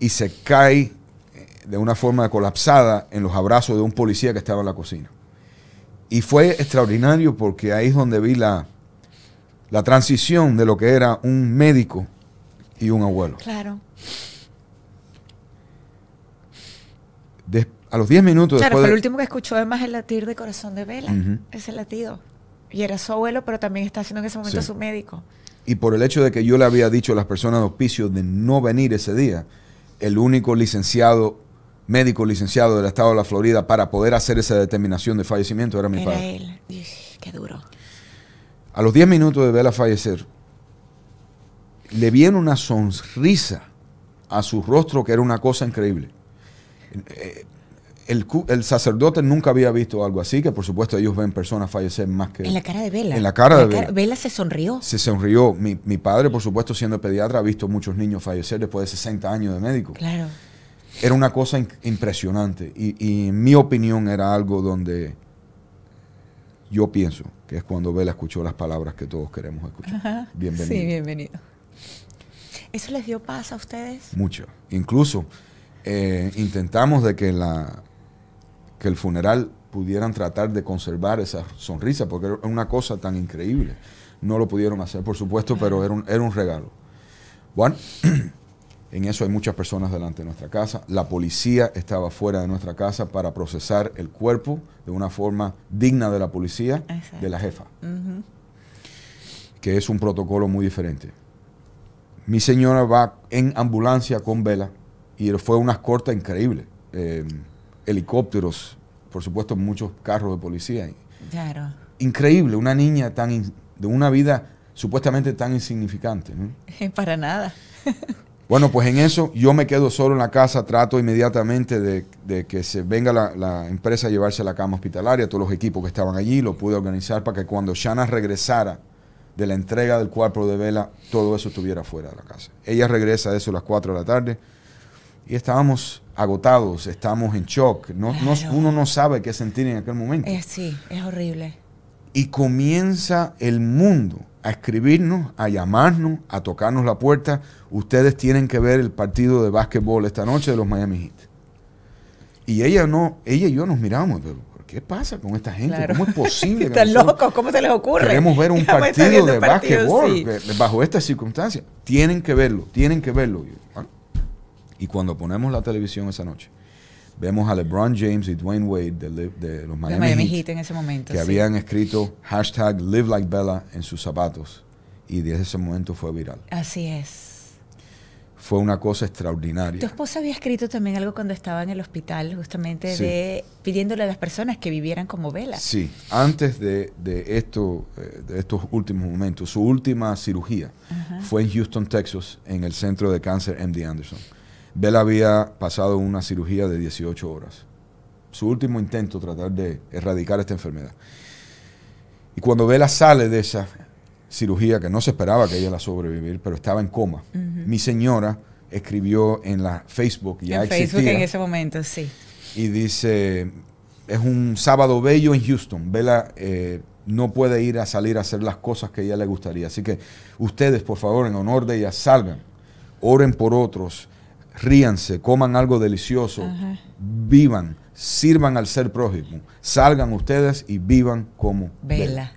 y se cae eh, de una forma colapsada en los abrazos de un policía que estaba en la cocina. Y fue extraordinario porque ahí es donde vi la, la transición de lo que era un médico y un abuelo. Claro. a los 10 minutos claro, después. Claro, fue el último que escuchó además el latir de corazón de Vela, ese latido. Y era su abuelo, pero también está haciendo en ese momento su médico. Y por el hecho de que yo le había dicho a las personas de auspicio de no venir ese día, el único licenciado, médico licenciado del estado de la Florida para poder hacer esa determinación de fallecimiento era mi era padre. Él. qué duro. A los 10 minutos de verla fallecer, le viene una sonrisa a su rostro que era una cosa increíble. Eh, el, sacerdote nunca había visto algo así, que por supuesto ellos ven personas fallecer más que... En la cara de Vela. En la cara de Vela. Vela se sonrió. Se sonrió. Mi, padre, por supuesto, siendo pediatra, ha visto muchos niños fallecer después de 60 años de médico. Claro. Era una cosa impresionante y, en mi opinión era algo donde yo pienso que es cuando Vela escuchó las palabras que todos queremos escuchar. Bienvenido. Sí, bienvenido. ¿Eso les dio paz a ustedes? Mucho. Incluso eh, intentamos de que la, que el funeral pudieran tratar de conservar esa sonrisa, porque era una cosa tan increíble. No lo pudieron hacer, por supuesto, pero era un, era un regalo. Bueno, [clears throat] en eso hay muchas personas delante de nuestra casa. La policía estaba fuera de nuestra casa para procesar el cuerpo de una forma digna de la policía, de la jefa, que es un protocolo muy diferente. Mi señora va en ambulancia con vela y fue una corta increíble. Eh, helicópteros, por supuesto muchos carros de policía. Claro. Increíble, una niña tan de una vida supuestamente tan insignificante. [laughs] Para nada. [laughs] bueno, pues en eso yo me quedo solo en la casa, trato inmediatamente de, que se venga la, empresa a llevarse la cama hospitalaria, todos los equipos que estaban allí, lo pude organizar para que cuando Shana regresara de la entrega del cuerpo de vela, todo eso estuviera fuera de la casa. Ella regresa a eso a las 4 de la tarde, y estábamos agotados, estábamos en shock. No, uno no sabe qué sentir en aquel momento. Eh, sí, es horrible. Y comienza el mundo a escribirnos, a llamarnos, a tocarnos la puerta. Ustedes tienen que ver el partido de básquetbol esta noche de los Miami Heat. Y ella no, ella y yo nos miramos, pero ¿qué pasa con esta gente? ¿Cómo es posible? [laughs] Están locos, ¿cómo se les ocurre? Queremos ver un [laughs] partido de básquetbol bajo estas circunstancias. Tienen que verlo, tienen que verlo. Y cuando ponemos la televisión esa noche, vemos a LeBron James y Dwayne Wade de, los Miami, Heat, en ese momento. Que habían escrito hashtag Live Like Bella en sus zapatos. Y desde ese momento fue viral. Así es fue una cosa extraordinaria. Tu esposa había escrito también algo cuando estaba en el hospital, justamente de pidiéndole a las personas que vivieran como Vela. Sí, antes eh, de, estos últimos momentos, su última cirugía fue en Houston, Texas, en el centro de cáncer MD Anderson. Bella había pasado una cirugía de 18 horas. Su último intento tratar de erradicar esta enfermedad. Y cuando Bella sale de esa cirugía, que no se esperaba que ella la sobrevivir, pero estaba en coma, mi señora escribió en la Facebook, en Facebook en ese momento, sí. Y dice, es un sábado bello en Houston. Bella eh, no puede ir a salir a hacer las cosas que ella le gustaría. Así que ustedes, por favor, en honor de ella, salgan, oren por otros, ríanse, coman algo delicioso, vivan, sirvan al ser prójimo, salgan ustedes y vivan como Bella.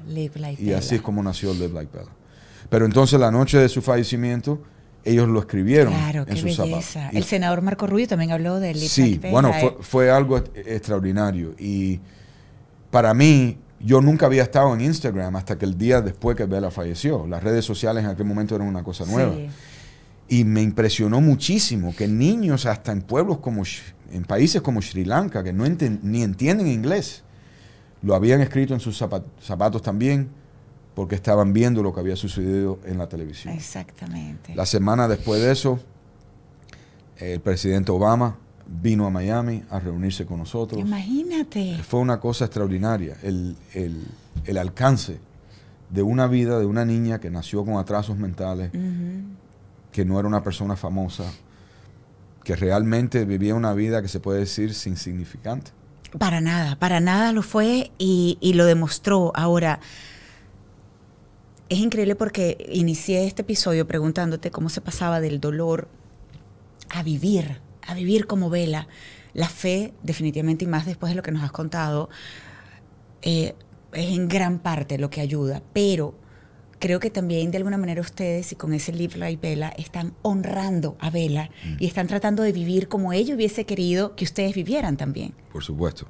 y así es como nació el Like Bella. Pero entonces la noche de su fallecimiento, ellos lo escribieron en sus zapatos. El senador Marco Rubio también habló de Live Sí, bueno, fue, algo extraordinario. Y para mí, yo nunca había estado en Instagram hasta que el día después que Bella falleció. Las redes sociales en aquel momento eran una cosa nueva. Sí. Y me impresionó muchísimo que niños hasta en pueblos como, en países como Sri Lanka, que no ni entienden inglés, lo habían escrito en sus zapatos, también porque estaban viendo lo que había sucedido en la televisión. Exactamente. La semana después de eso, el presidente Obama vino a Miami a reunirse con nosotros. Imagínate. Fue una cosa extraordinaria, el, alcance de una vida de una niña que nació con atrasos mentales, que no era una persona famosa, que realmente vivía una vida que se puede decir sin significante. Para nada, para nada lo fue y, lo demostró. Ahora, es increíble porque inicié este episodio preguntándote cómo se pasaba del dolor a vivir, a vivir como vela. La fe, definitivamente, y más después de lo que nos has contado, eh, es en gran parte lo que ayuda, pero creo que también de alguna manera ustedes y con ese libro y Vela están honrando a Vela y mm. están tratando de vivir como ella hubiese querido que ustedes vivieran también. Por supuesto.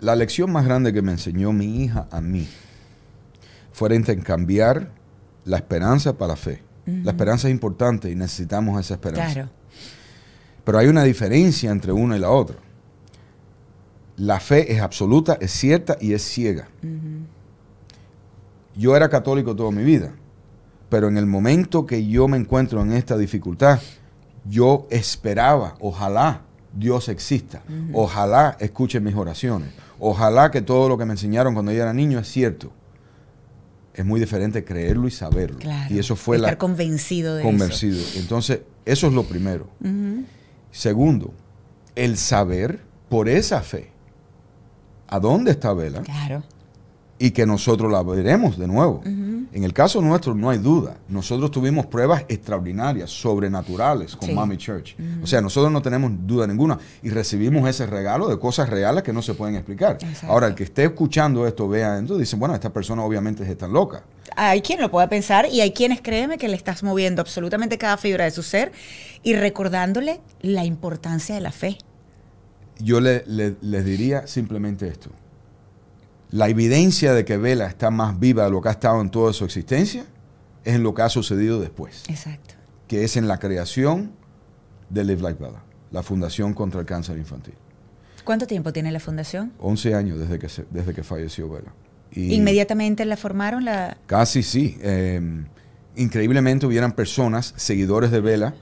La lección más grande que me enseñó mi hija a mí fue en cambiar la esperanza para la fe. La esperanza es importante y necesitamos esa esperanza. Claro. Pero hay una diferencia entre una y la otra. La fe es absoluta, es cierta y es ciega. Yo era católico toda mi vida, pero en el momento que yo me encuentro en esta dificultad, yo esperaba, ojalá Dios exista, ojalá escuche mis oraciones, ojalá que todo lo que me enseñaron cuando yo era niño es cierto. Es muy diferente creerlo y saberlo. y eso fue estar convencido de convencido. Entonces, eso es lo primero. Segundo, el saber por esa fe. ¿A dónde está Vela? Claro y que nosotros la veremos de nuevo. En el caso nuestro no hay duda. Nosotros tuvimos pruebas extraordinarias, sobrenaturales con sí. Church. O sea, nosotros no tenemos duda ninguna y recibimos ese regalo de cosas reales que no se pueden explicar. Ahora, el que esté escuchando esto, vea, entonces dice: bueno, esta persona obviamente es tan loca. Hay quien lo puede pensar y hay quienes, créeme, que le estás moviendo absolutamente cada fibra de su ser y recordándole la importancia de la fe. Yo le, les diría simplemente esto la evidencia de que Vela está más viva de lo que ha estado en toda su existencia es en lo que ha sucedido después. Exacto. Que es en la creación de Live Like Vela, la Fundación contra el Cáncer Infantil. ¿Cuánto tiempo tiene la fundación? 11 años desde que, desde que falleció Vela. ¿Inmediatamente la formaron? La... Casi sí. Eh, increíblemente hubieran personas, seguidores de Vela,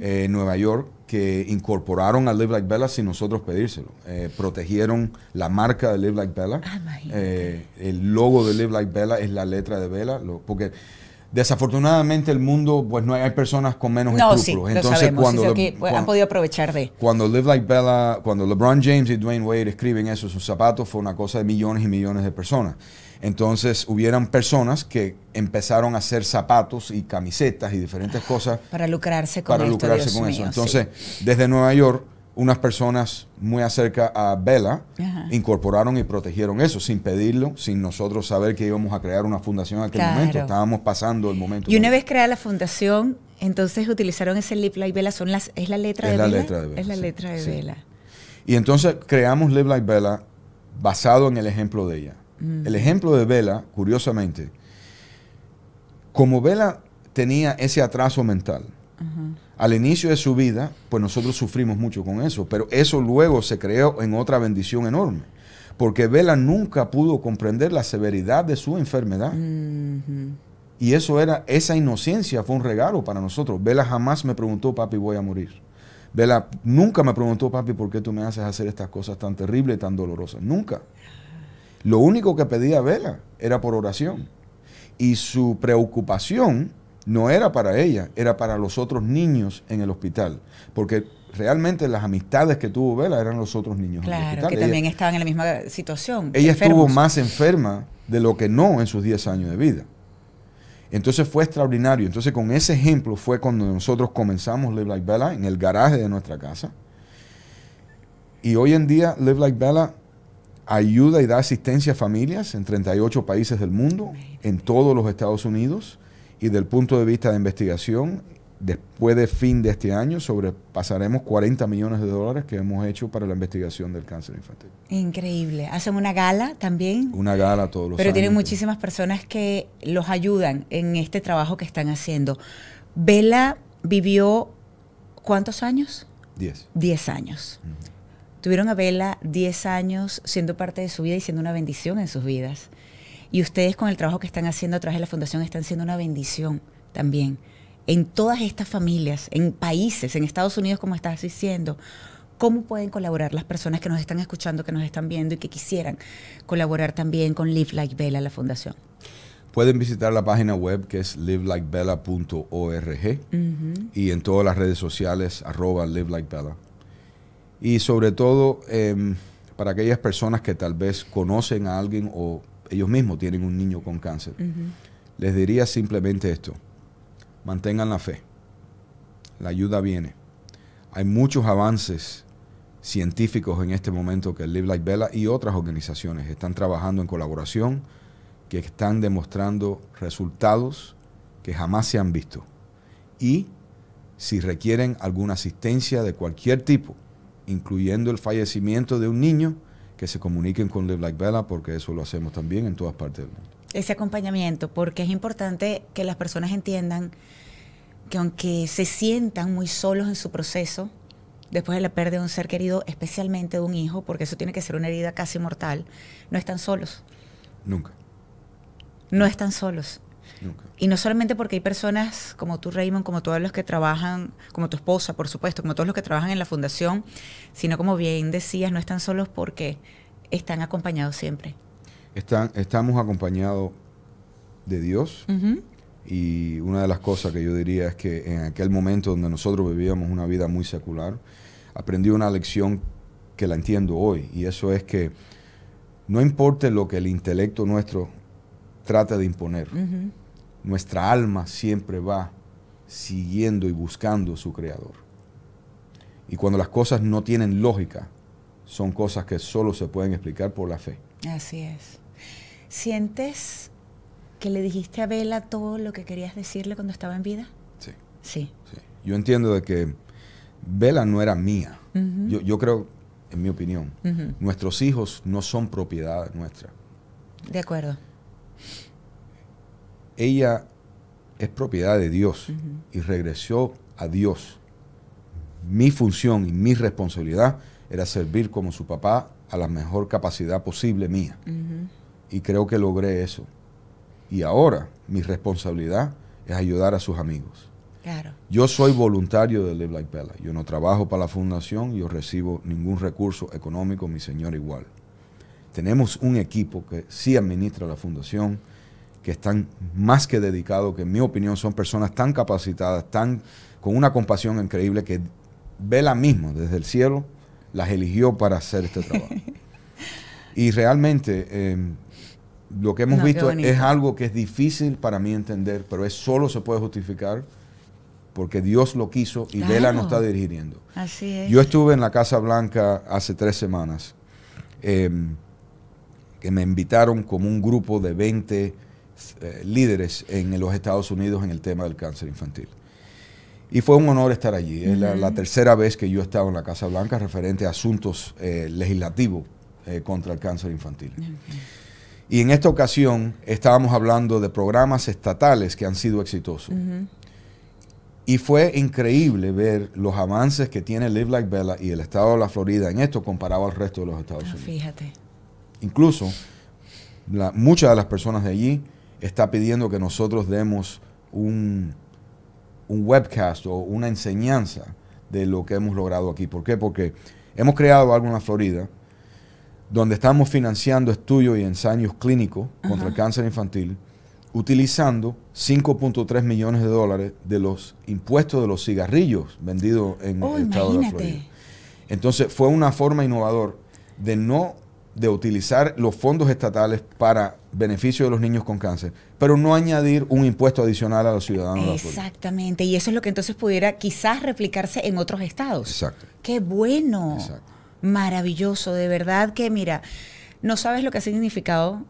en eh, Nueva York, que incorporaron a Live Like Bella sin nosotros pedírselo. Eh, protegieron la marca de Live Like Bella. Ah, eh, el logo de Live Like Bella es la letra de Bella, porque desafortunadamente el mundo, pues no hay, personas con menos no, Entonces, cuando, han podido aprovechar de. Cuando Live Like Bella, cuando LeBron James y Dwayne Wade escriben eso, sus zapatos fue una cosa de millones y millones de personas. Entonces hubieran personas que empezaron a hacer zapatos y camisetas y diferentes ah, cosas. Para lucrarse con, para lucrarse con eso. Entonces, desde Nueva York, unas personas muy acerca a Bella incorporaron y protegieron eso sin pedirlo, sin nosotros saber que íbamos a crear una fundación en aquel momento. Estábamos pasando el momento. Y una vez creada la fundación, entonces utilizaron ese Live Like Bella, son las, es la letra de la Bella. Letra de Es la letra de Bella. Y entonces creamos Live Like Bella basado en el ejemplo de ella. Mm. El ejemplo de Vela, curiosamente, como Vela tenía ese atraso mental, al inicio de su vida, pues nosotros sufrimos mucho con eso, pero eso luego se creó en otra bendición enorme, porque Vela nunca pudo comprender la severidad de su enfermedad. Y eso era, esa inocencia fue un regalo para nosotros. Vela jamás me preguntó, papi, voy a morir. Vela nunca me preguntó, papi, ¿por qué tú me haces hacer estas cosas tan terribles y tan dolorosas? Nunca. Lo único que pedía Vela era por oración. Y su preocupación no era para ella, era para los otros niños en el hospital. Porque realmente las amistades que tuvo Vela eran los otros niños. en el hospital. que también estaban en la misma situación. Ella estuvo más enferma de lo que no en sus 10 años de vida. Entonces fue extraordinario. Entonces con ese ejemplo fue cuando nosotros comenzamos Live Like Bella en el garaje de nuestra casa. Y hoy en día Live Like Bella ayuda y da asistencia a familias en 38 países del mundo, en todos los Estados Unidos, y del punto de vista de investigación, después de fin de este año, sobrepasaremos 40 millones de dólares que hemos hecho para la investigación del cáncer infantil. Increíble. Hacen una gala también. Una gala todos los Pero años. Pero tienen muchísimas personas que los ayudan en este trabajo que están haciendo. Vela vivió cuántos años? Diez. Diez años tuvieron a Vela 10 años siendo parte de su vida y siendo una bendición en sus vidas. Y ustedes con el trabajo que están haciendo a través de la fundación están siendo una bendición también en todas estas familias, en países, en Estados Unidos como estás diciendo. ¿Cómo pueden colaborar las personas que nos están escuchando, que nos están viendo y que quisieran colaborar también con Live Like Vela, la fundación? Pueden visitar la página web que es livelikebella.org y en todas las redes sociales arroba livelikebella. Y sobre todo em, para aquellas personas que tal vez conocen a alguien o ellos mismos tienen un niño con cáncer, les diría simplemente esto, mantengan la fe, la ayuda viene. Hay muchos avances científicos en este momento que Live Like Bella y otras organizaciones están trabajando en colaboración, que están demostrando resultados que jamás se han visto. Y si requieren alguna asistencia de cualquier tipo, incluyendo el fallecimiento de un niño, que se comuniquen con The Black Bella, porque eso lo hacemos también en todas partes del mundo. Ese acompañamiento, porque es importante que las personas entiendan que aunque se sientan muy solos en su proceso, después de la pérdida de un ser querido, especialmente de un hijo, porque eso tiene que ser una herida casi mortal, no están solos. Nunca. No están solos. Y no solamente porque hay personas como tú, Raymond, como todos los que trabajan, como tu esposa, por supuesto, como todos los que trabajan en la fundación, sino como bien decías, no están solos porque están acompañados siempre. estamos acompañados de Dios. Y una de las cosas que yo diría es que en aquel momento donde nosotros vivíamos una vida muy secular, aprendí una lección que la entiendo hoy, y eso es que no importa lo que el intelecto nuestro trata de imponer, nuestra alma siempre va siguiendo y buscando su creador. Y cuando las cosas no tienen lógica, son cosas que solo se pueden explicar por la fe. Así es. ¿Sientes que le dijiste a Vela todo lo que querías decirle cuando estaba en vida? Sí. Sí. Yo entiendo de que Vela no era mía. yo, creo, en mi opinión, nuestros hijos no son propiedad nuestra. De acuerdo ella es propiedad de Dios y regresó a Dios. Mi función y mi responsabilidad era servir como su papá a la mejor capacidad posible mía. Y creo que logré eso. Y ahora mi responsabilidad es ayudar a sus amigos. Yo soy voluntario de Live Like Bella. Yo no trabajo para la fundación, yo recibo ningún recurso económico, mi señor igual. Tenemos un equipo que sí administra la fundación, que están más que dedicados, que en mi opinión son personas tan capacitadas, tan con una compasión increíble que Vela mismo desde el cielo las eligió para hacer este trabajo. [laughs] y realmente em, lo que hemos visto es algo que es difícil para mí entender, pero es solo se puede justificar porque Dios lo quiso y Vela nos está dirigiendo. Yo estuve en la Casa Blanca hace tres semanas, em, que me invitaron como un grupo de 20 eh, líderes en los Estados Unidos en el tema del cáncer infantil. Y fue un honor estar allí. Es la, tercera vez que yo he estado en la Casa Blanca referente a asuntos eh, legislativos eh, contra el cáncer infantil. Y en esta ocasión estábamos hablando de programas estatales que han sido exitosos. Y fue increíble ver los avances que tiene Live Like Bella y el estado de la Florida en esto comparado al resto de los Estados ah, Unidos. Fíjate. Incluso muchas de las personas de allí está pidiendo que nosotros demos un, webcast o una enseñanza de lo que hemos logrado aquí. ¿Por qué? Porque hemos creado algo en la Florida donde estamos financiando estudios y ensayos clínicos contra el cáncer infantil utilizando 5.3 millones de dólares de los impuestos de los cigarrillos vendidos en oh, el estado de la Florida. Entonces fue una forma innovadora de no de utilizar los fondos estatales para beneficio de los niños con cáncer, pero no añadir un impuesto adicional a los ciudadanos. Exactamente, y eso es lo que entonces pudiera quizás replicarse en otros estados. Exacto. Qué bueno. Exacto. Maravilloso, de verdad que mira, no sabes lo que ha significado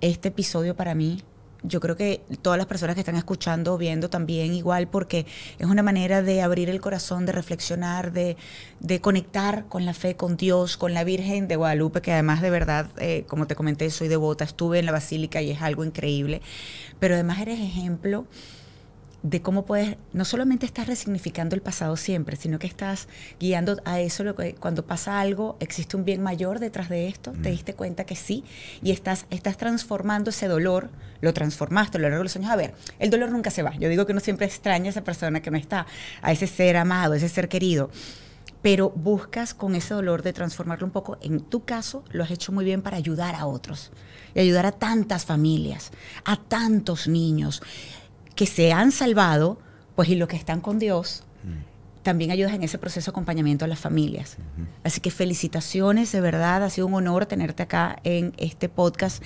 este episodio para mí yo creo que todas las personas que están escuchando o viendo también igual, porque es una manera de abrir el corazón, de reflexionar, de, de conectar con la fe, con Dios, con la Virgen de Guadalupe, que además de verdad, eh, como te comenté, soy devota, estuve en la basílica y es algo increíble, pero además eres ejemplo de cómo puedes, no solamente estás resignificando el pasado siempre, sino que estás guiando a eso, lo que, cuando pasa algo, existe un bien mayor detrás de esto, te mm. diste cuenta que sí, y estás, estás transformando ese dolor, lo transformaste a lo largo de los años. A ver, el dolor nunca se va. Yo digo que no siempre extraña a esa persona que no está, a ese ser amado, a ese ser querido pero buscas con ese dolor de transformarlo un poco. En tu caso, lo has hecho muy bien para ayudar a otros y ayudar a tantas familias, a tantos niños que se han salvado, pues y los que están con Dios, mm. también ayudas en ese proceso de acompañamiento a las familias. Así que felicitaciones, de verdad, ha sido un honor tenerte acá en este podcast.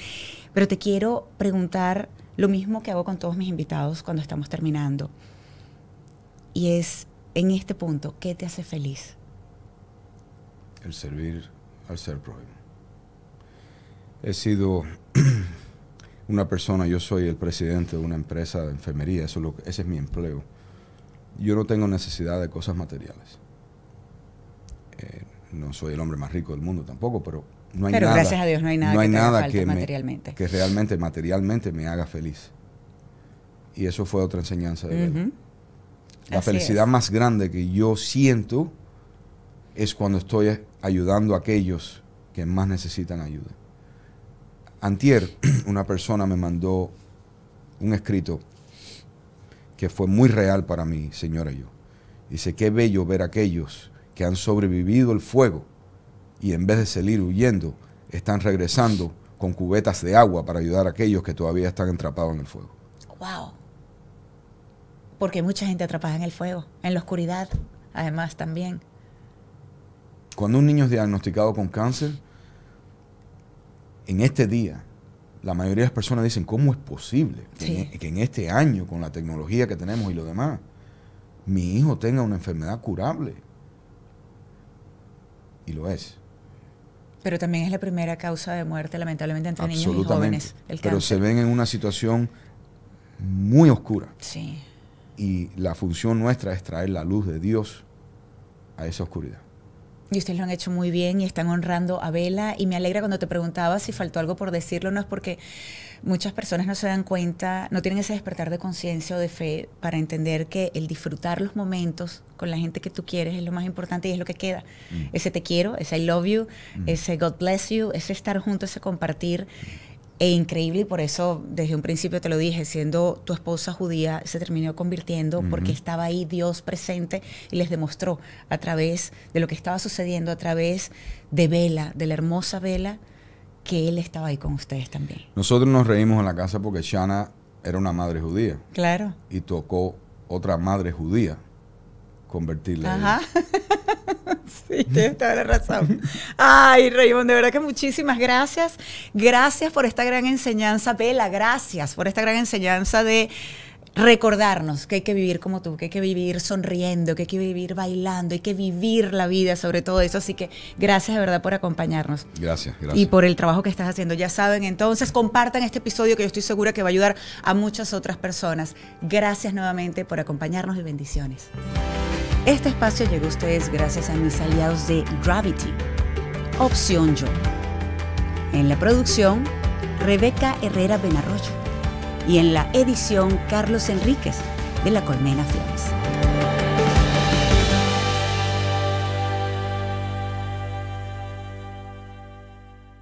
Pero te quiero preguntar lo mismo que hago con todos mis invitados cuando estamos terminando. Y es, en este punto, ¿qué te hace feliz? El servir al ser prójimo. He sido [clears throat] una persona, yo soy el presidente de una empresa de enfermería, eso es ese es mi empleo. Yo no tengo necesidad de cosas materiales. Eh, no soy el hombre más rico del mundo tampoco, pero no hay nada. que, realmente materialmente me haga feliz. Y eso fue otra enseñanza de La felicidad más grande que yo siento es cuando estoy ayudando a aquellos que más necesitan ayuda. Antier, [clears throat] una persona me mandó un escrito que fue muy real para mí, señora y yo. Dice, qué bello ver a aquellos que han sobrevivido el fuego y en vez de salir huyendo, están regresando con cubetas de agua para ayudar a aquellos que todavía están atrapados en el fuego. ¡Wow! Porque mucha gente atrapada en el fuego, en la oscuridad, además también. Cuando un niño es diagnosticado con cáncer, en este día, la mayoría de las personas dicen, ¿cómo es posible e, que, en, este año, con la tecnología que tenemos y lo demás, mi hijo tenga una enfermedad curable? Y lo es. Pero también es la primera causa de muerte, lamentablemente, entre niños y jóvenes. Pero se ven en una situación muy oscura. Sí. Y la función nuestra es traer la luz de Dios a esa oscuridad. Y ustedes lo han hecho muy bien y están honrando a Vela. Y me alegra cuando te preguntaba si faltó algo por decirlo, no es porque muchas personas no se dan cuenta, no tienen ese despertar de conciencia o de fe para entender que el disfrutar los momentos con la gente que tú quieres es lo más importante y es lo que queda. Mm. Ese te quiero, ese I love you, mm. ese God bless you, ese estar juntos, ese compartir e increíble y por eso desde un principio te lo dije, siendo tu esposa judía, se terminó convirtiendo porque estaba ahí Dios presente y les demostró a través de lo que estaba sucediendo, a través de Vela, de la hermosa Vela, que Él estaba ahí con ustedes también. Nosotros nos reímos en la casa porque Shana era una madre judía. Claro. Y tocó otra madre judía convertirla. Ajá. [laughs] sí, tienes toda la razón. Ay, Raymond, de verdad que muchísimas gracias. Gracias por esta gran enseñanza, Vela. Gracias por esta gran enseñanza de recordarnos que hay que vivir como tú, que hay que vivir sonriendo, que hay que vivir bailando, hay que vivir la vida sobre todo eso. Así que gracias de verdad por acompañarnos. Gracias, gracias. Y por el trabajo que estás haciendo. Ya saben, entonces compartan este episodio que yo estoy segura que va a ayudar a muchas otras personas. Gracias nuevamente por acompañarnos y bendiciones. Este espacio llegó a ustedes gracias a mis aliados de Gravity, Opción Yo. En la producción, Rebeca Herrera Benarroyo. Y en la edición, Carlos Enríquez, de La Colmena Flores.